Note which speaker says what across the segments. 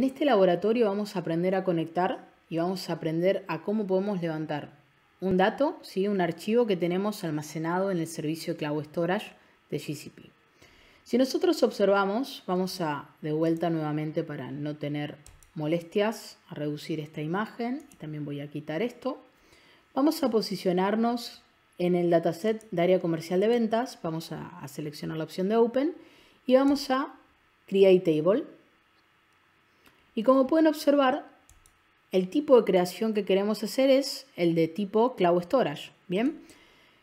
Speaker 1: En este laboratorio vamos a aprender a conectar y vamos a aprender a cómo podemos levantar un dato, ¿sí? un archivo que tenemos almacenado en el servicio Cloud Storage de GCP. Si nosotros observamos, vamos a de vuelta nuevamente para no tener molestias, a reducir esta imagen también voy a quitar esto. Vamos a posicionarnos en el dataset de área comercial de ventas, vamos a, a seleccionar la opción de Open y vamos a Create Table y como pueden observar, el tipo de creación que queremos hacer es el de tipo Cloud Storage. Bien,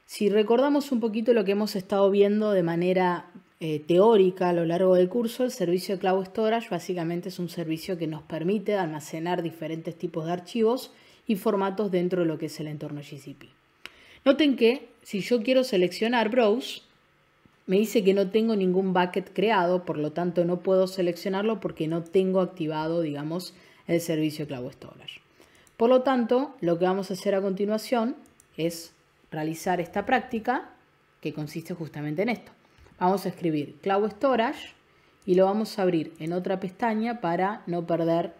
Speaker 1: si recordamos un poquito lo que hemos estado viendo de manera eh, teórica a lo largo del curso, el servicio de Cloud Storage básicamente es un servicio que nos permite almacenar diferentes tipos de archivos y formatos dentro de lo que es el entorno GCP. Noten que si yo quiero seleccionar Browse, me dice que no tengo ningún bucket creado, por lo tanto no puedo seleccionarlo porque no tengo activado, digamos, el servicio Cloud Storage. Por lo tanto, lo que vamos a hacer a continuación es realizar esta práctica que consiste justamente en esto. Vamos a escribir Cloud Storage y lo vamos a abrir en otra pestaña para no perder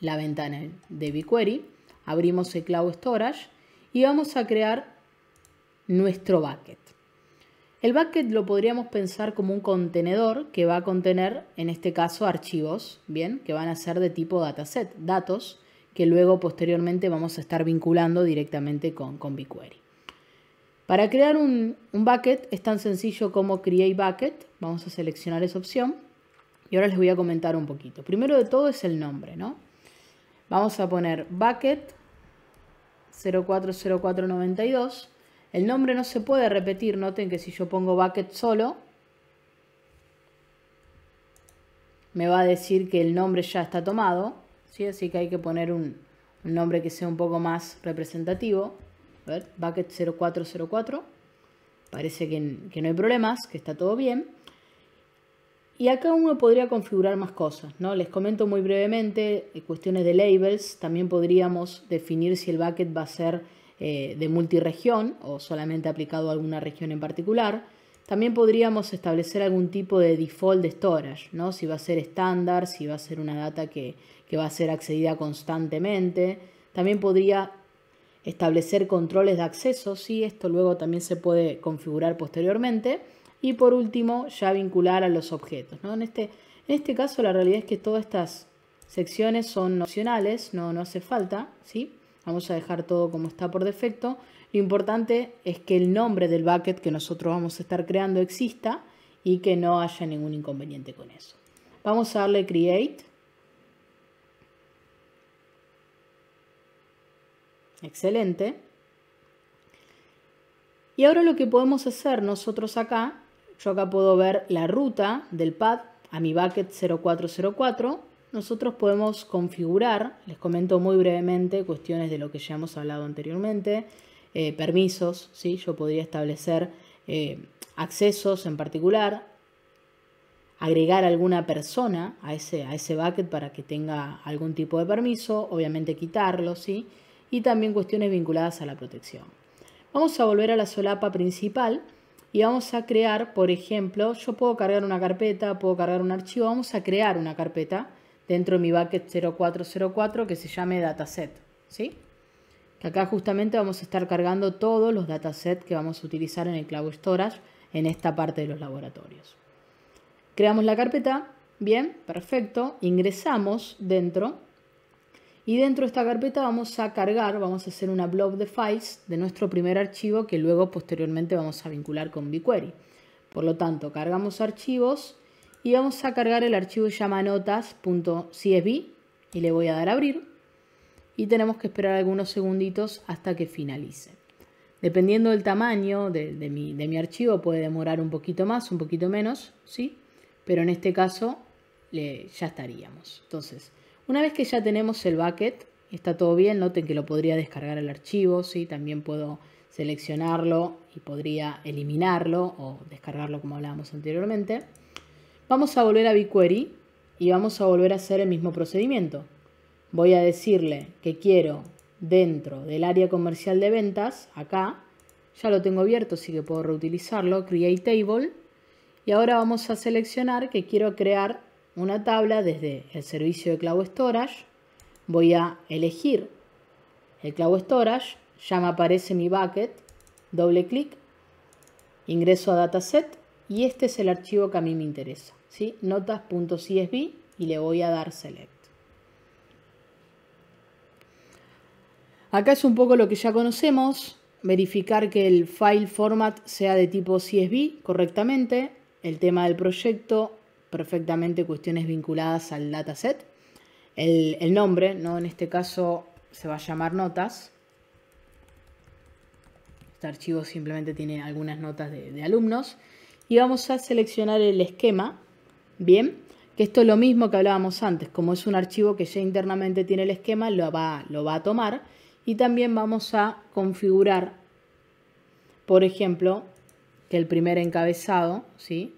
Speaker 1: la ventana de BigQuery. Abrimos el Cloud Storage y vamos a crear nuestro bucket. El bucket lo podríamos pensar como un contenedor que va a contener, en este caso, archivos, ¿bien? Que van a ser de tipo dataset, datos, que luego posteriormente vamos a estar vinculando directamente con, con BigQuery. Para crear un, un, bucket es tan sencillo como Create Bucket. Vamos a seleccionar esa opción. Y ahora les voy a comentar un poquito. Primero de todo es el nombre, ¿no? Vamos a poner Bucket 040492 el nombre no se puede repetir. Noten que si yo pongo bucket solo, me va a decir que el nombre ya está tomado. ¿sí? Así que hay que poner un, nombre que sea un poco más representativo. bucket 0404. Parece que, no hay problemas, que está todo bien. Y acá uno podría configurar más cosas, ¿no? Les comento muy brevemente, eh, cuestiones de labels, también podríamos definir si el bucket va a ser eh, de multiregión o solamente aplicado a alguna región en particular. También podríamos establecer algún tipo de default de storage, ¿no? si va a ser estándar, si va a ser una data que, va a ser accedida constantemente. También podría establecer controles de acceso, si esto luego también se puede configurar posteriormente. Y por último, ya vincular a los objetos. ¿no? En, este, en este caso la realidad es que todas estas secciones son opcionales, no, no hace falta, ¿sí? Vamos a dejar todo como está por defecto. Lo importante es que el nombre del bucket que nosotros vamos a estar creando exista y que no haya ningún inconveniente con eso. Vamos a darle create. Excelente. Y ahora lo que podemos hacer nosotros acá, yo acá puedo ver la ruta del pad a mi bucket 0404 nosotros podemos configurar, les comento muy brevemente, cuestiones de lo que ya hemos hablado anteriormente, eh, permisos, ¿sí? yo podría establecer eh, accesos en particular, agregar alguna persona a ese, a ese bucket para que tenga algún tipo de permiso, obviamente quitarlo, ¿sí? y también cuestiones vinculadas a la protección. Vamos a volver a la solapa principal y vamos a crear, por ejemplo, yo puedo cargar una carpeta, puedo cargar un archivo, vamos a crear una carpeta dentro de mi bucket 0404 que se llame dataset, ¿sí? Que acá justamente vamos a estar cargando todos los datasets que vamos a utilizar en el Cloud Storage en esta parte de los laboratorios. Creamos la carpeta, bien, perfecto, ingresamos dentro y dentro de esta carpeta vamos a cargar, vamos a hacer una blob de files de nuestro primer archivo que luego posteriormente vamos a vincular con BigQuery. Por lo tanto, cargamos archivos y vamos a cargar el archivo llamanotas.csv y le voy a dar a abrir y tenemos que esperar algunos segunditos hasta que finalice. Dependiendo del tamaño de, mi, archivo puede demorar un poquito más, un poquito menos, ¿sí? Pero en este caso ya estaríamos. Entonces, una vez que ya tenemos el bucket, está todo bien, noten que lo podría descargar el archivo, ¿sí? También puedo seleccionarlo y podría eliminarlo o descargarlo como hablábamos anteriormente. Vamos a volver a BigQuery y vamos a volver a hacer el mismo procedimiento. Voy a decirle que quiero dentro del área comercial de ventas, acá, ya lo tengo abierto, así que puedo reutilizarlo, create table, y ahora vamos a seleccionar que quiero crear una tabla desde el servicio de Cloud Storage, voy a elegir el Cloud Storage, ya me aparece mi bucket, doble clic, ingreso a dataset y este es el archivo que a mí me interesa notas.csv y le voy a dar select. Acá es un poco lo que ya conocemos, verificar que el file format sea de tipo CSV correctamente, el tema del proyecto, perfectamente cuestiones vinculadas al dataset, el, el nombre, ¿no? en este caso se va a llamar notas, este archivo simplemente tiene algunas notas de alumnos, y vamos a seleccionar el esquema, Bien, que esto es lo mismo que hablábamos antes, como es un archivo que ya internamente tiene el esquema, lo va, lo va a tomar y también vamos a configurar, por ejemplo, que el primer encabezado, ¿sí?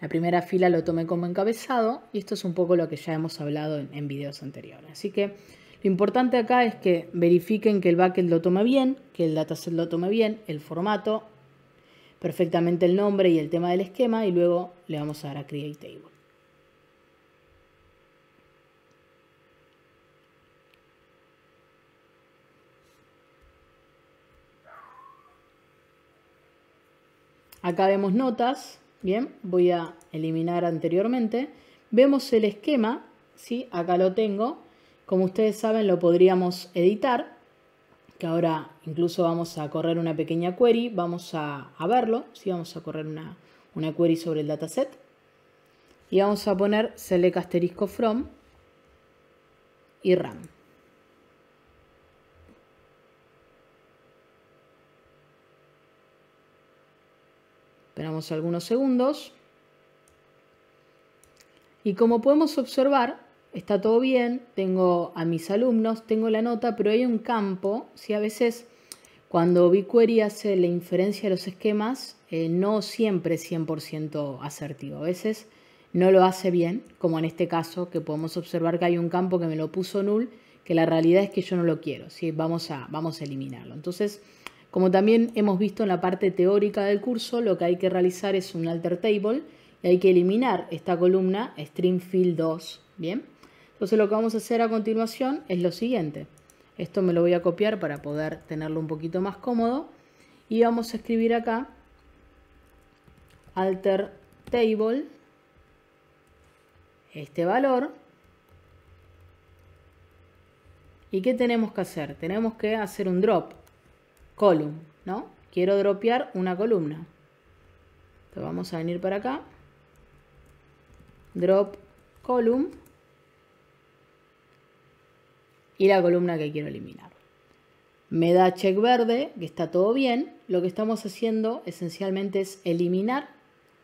Speaker 1: La primera fila lo tome como encabezado y esto es un poco lo que ya hemos hablado en, videos anteriores. Así que lo importante acá es que verifiquen que el bucket lo tome bien, que el dataset lo tome bien, el formato, perfectamente el nombre y el tema del esquema y luego le vamos a dar a Create Table. Acá vemos notas, bien, voy a eliminar anteriormente. Vemos el esquema, ¿sí? acá lo tengo. Como ustedes saben lo podríamos editar que ahora incluso vamos a correr una pequeña query, vamos a, verlo, ¿sí? vamos a correr una, una, query sobre el dataset y vamos a poner select asterisco from y RAM. Esperamos algunos segundos. Y como podemos observar, está todo bien, tengo a mis alumnos, tengo la nota, pero hay un campo, si a veces cuando BigQuery hace la inferencia de los esquemas, eh, no siempre es 100% asertivo, a veces no lo hace bien, como en este caso, que podemos observar que hay un campo que me lo puso null, que la realidad es que yo no lo quiero, ¿sí? vamos, a, vamos a eliminarlo. Entonces, como también hemos visto en la parte teórica del curso, lo que hay que realizar es un alter table y hay que eliminar esta columna string field 2, ¿bien? Entonces lo que vamos a hacer a continuación es lo siguiente. Esto me lo voy a copiar para poder tenerlo un poquito más cómodo. Y vamos a escribir acá alter table este valor. ¿Y qué tenemos que hacer? Tenemos que hacer un drop column, ¿no? Quiero dropear una columna. Entonces vamos a venir para acá. Drop column y la columna que quiero eliminar. Me da check verde, que está todo bien. Lo que estamos haciendo esencialmente es eliminar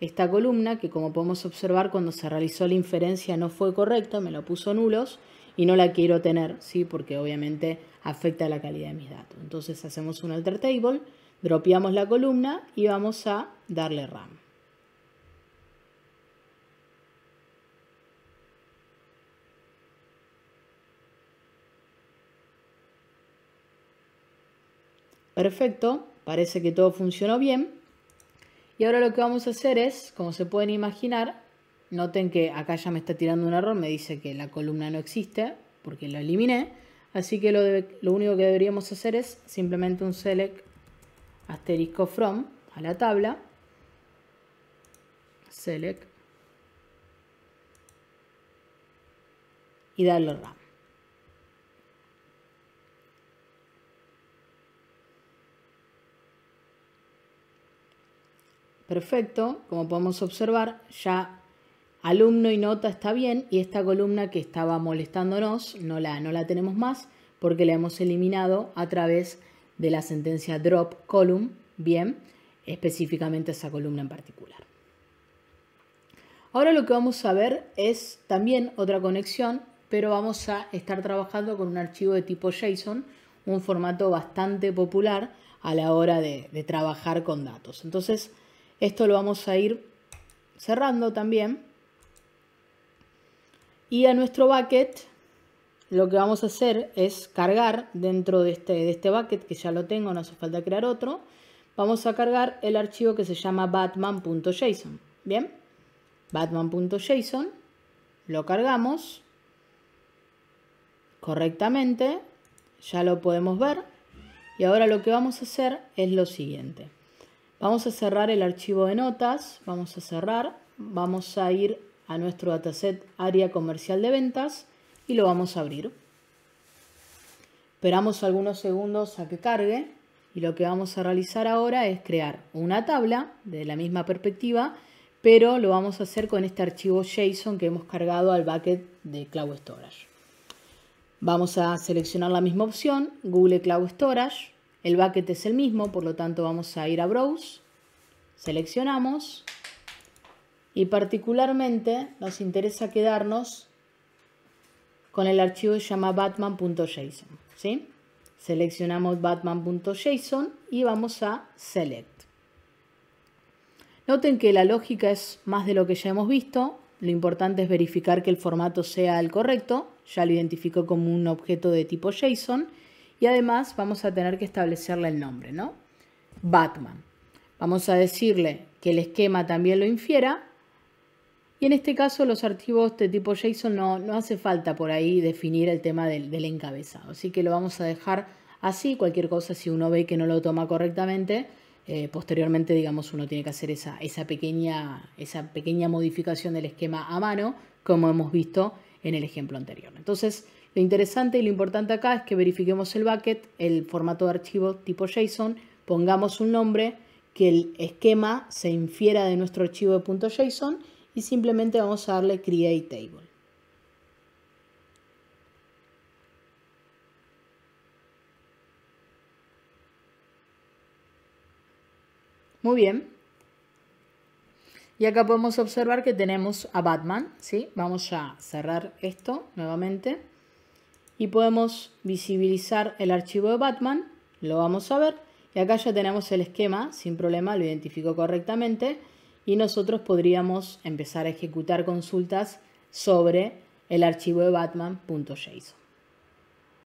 Speaker 1: esta columna, que como podemos observar cuando se realizó la inferencia no fue correcta, me lo puso nulos y no la quiero tener, ¿sí? porque obviamente afecta la calidad de mis datos. Entonces hacemos un alter table, dropeamos la columna y vamos a darle RAM. Perfecto, parece que todo funcionó bien. Y ahora lo que vamos a hacer es, como se pueden imaginar, noten que acá ya me está tirando un error, me dice que la columna no existe porque la eliminé. Así que lo, único que deberíamos hacer es simplemente un select asterisco from a la tabla. Select. Y darle RAM. perfecto, como podemos observar, ya alumno y nota está bien y esta columna que estaba molestándonos no la, tenemos más porque la hemos eliminado a través de la sentencia drop column, bien, específicamente esa columna en particular. Ahora lo que vamos a ver es también otra conexión, pero vamos a estar trabajando con un archivo de tipo JSON, un formato bastante popular a la hora de, de trabajar con datos. Entonces, esto lo vamos a ir cerrando también. Y a nuestro bucket lo que vamos a hacer es cargar dentro de este, este bucket, que ya lo tengo, no hace falta crear otro, vamos a cargar el archivo que se llama batman.json. Bien, batman.json, lo cargamos correctamente, ya lo podemos ver. Y ahora lo que vamos a hacer es lo siguiente. Vamos a cerrar el archivo de notas, vamos a cerrar, vamos a ir a nuestro dataset área comercial de ventas y lo vamos a abrir. Esperamos algunos segundos a que cargue y lo que vamos a realizar ahora es crear una tabla de la misma perspectiva, pero lo vamos a hacer con este archivo JSON que hemos cargado al bucket de Cloud Storage. Vamos a seleccionar la misma opción, Google Cloud Storage, el bucket es el mismo, por lo tanto vamos a ir a Browse, seleccionamos y particularmente nos interesa quedarnos con el archivo que se llama batman.json. ¿sí? Seleccionamos batman.json y vamos a select. Noten que la lógica es más de lo que ya hemos visto. Lo importante es verificar que el formato sea el correcto. Ya lo identifico como un objeto de tipo JSON y además vamos a tener que establecerle el nombre, ¿no? Batman. Vamos a decirle que el esquema también lo infiera. Y en este caso los archivos de tipo JSON no, no hace falta por ahí definir el tema del, encabezado. Así que lo vamos a dejar así. Cualquier cosa, si uno ve que no lo toma correctamente, eh, posteriormente, digamos, uno tiene que hacer esa, pequeña, esa pequeña modificación del esquema a mano, como hemos visto en el ejemplo anterior. Entonces, lo interesante y lo importante acá es que verifiquemos el bucket, el formato de archivo tipo JSON, pongamos un nombre, que el esquema se infiera de nuestro archivo de .json y simplemente vamos a darle create table. Muy bien. Y acá podemos observar que tenemos a Batman, ¿sí? Vamos a cerrar esto nuevamente y podemos visibilizar el archivo de Batman, lo vamos a ver, y acá ya tenemos el esquema, sin problema, lo identificó correctamente, y nosotros podríamos empezar a ejecutar consultas sobre el archivo de batman.json.